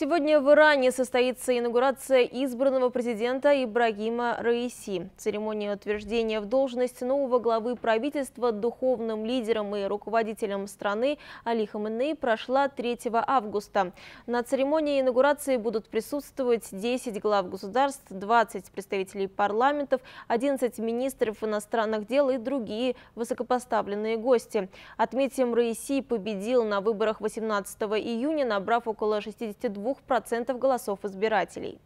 Сегодня в Иране состоится инаугурация избранного президента Ибрагима Раиси. Церемония утверждения в должность нового главы правительства духовным лидером и руководителем страны Али Хаменей прошла 3 августа. На церемонии инаугурации будут присутствовать 10 глав государств, 20 представителей парламентов, 11 министров иностранных дел и другие высокопоставленные гости. Отметим, Раиси победил на выборах 18 июня, набрав около 62 42% голосов избирателей.